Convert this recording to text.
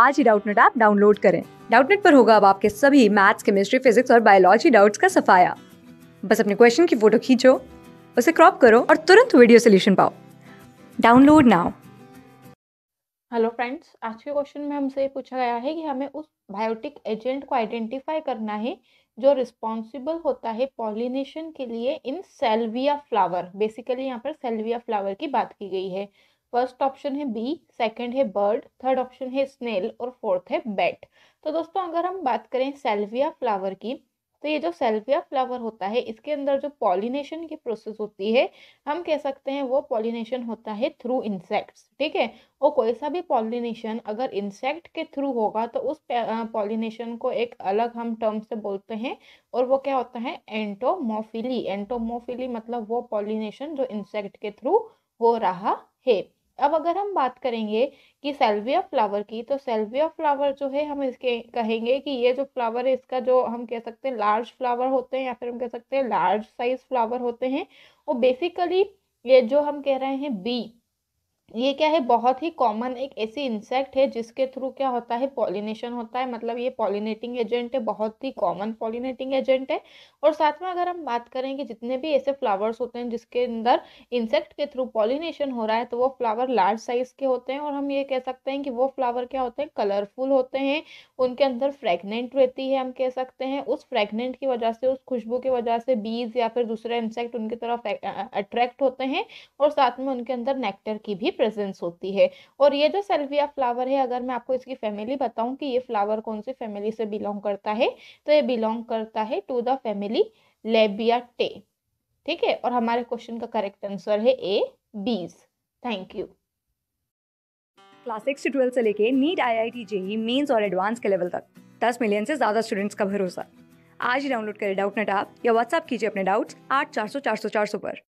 आज ही Doubtnut app download करें डाउटनेट पर होगा अब आपके सभी मैथ्स केमिस्ट्री फिजिक्स और बायोलॉजी डाउट्स का सफाया बस अपने क्वेश्चन की फोटो खींचो उसे क्रॉप करो और तुरंत वीडियो सोल्यूशन पाओ डाउनलोड नाउ हेलो फ्रेंड्स आज के क्वेश्चन में हमसे ये पूछा गया है कि हमें उस बायोटिक एजेंट को आइडेंटिफाई करना है जो रिस्पॉन्सिबल होता है पॉलिनेशन के लिए इन सेल्विया फ्लावर बेसिकली यहाँ पर सेल्विया फ्लावर की बात की गई है फर्स्ट ऑप्शन है बी सेकंड है बर्ड थर्ड ऑप्शन है स्नेल और फोर्थ है बेट तो दोस्तों अगर हम बात करें सेल्विया फ्लावर की तो ये जो सेल्विया फ्लावर होता है इसके अंदर जो पॉलिनेशन की प्रोसेस होती है हम कह सकते हैं वो पॉलिनेशन होता है थ्रू इंसेक्ट्स ठीक है और कोई सा भी पॉलिनेशन अगर इंसेक्ट के थ्रू होगा तो उस पॉलिनेशन को एक अलग हम टर्म से बोलते हैं और वो क्या होता है एंटोमोफिली एंटोमोफिली मतलब वो पॉलिनेशन जो इंसेक्ट के थ्रू हो रहा है अब अगर हम बात करेंगे कि सेल्विया फ्लावर की तो सेल्विया फ्लावर जो है हम इसके कहेंगे कि ये जो फ्लावर है इसका जो हम कह सकते हैं लार्ज फ्लावर होते हैं या फिर हम कह सकते हैं लार्ज साइज फ्लावर होते हैं वो बेसिकली ये जो हम कह रहे हैं बी ये क्या है बहुत ही कॉमन एक ऐसी इंसेक्ट है जिसके थ्रू क्या होता है पॉलिनेशन होता है मतलब ये पॉलिनेटिंग एजेंट है बहुत ही कॉमन पॉलिनेटिंग एजेंट है और साथ में अगर हम बात करें कि जितने भी ऐसे फ्लावर्स होते हैं जिसके अंदर इंसेक्ट के थ्रू पॉलिनेशन हो रहा है तो वो फ्लावर लार्ज साइज के होते हैं और हम ये कह सकते हैं कि वो फ्लावर क्या होते हैं कलरफुल होते हैं उनके अंदर फ्रेगनेंट रहती है हम कह सकते हैं उस फ्रेगनेंट की वजह से उस खुशबू की वजह से बीज या फिर दूसरे इंसेक्ट उनकी तरफ अट्रैक्ट होते हैं और साथ में उनके अंदर नेक्टर की भी प्रेजेंस होती है और ये जो सेल्विया फ्लावर है अगर मैं आपको इसकी फैमिली बताऊं कि ये फ्लावर कौन सी फैमिली से बिलोंग करता है तो ये बिलोंग करता है टू द फैमिली लेबिया टे ठीक है और हमारे क्वेश्चन का करेक्ट आंसर है a bees thank you class six से ट्वेल्थ से लेके NEET I I T JEE mains और एडवांस के लेवल तक दस मिलियन से ज़्यादा स्टूडेंट्स का भरोसा आज ही डाउनलोड करें डाउट नेट आप या व्हाट्सअप कीजिए अपने डाउट्स आठ चार सौ चार सौ चार सौ पर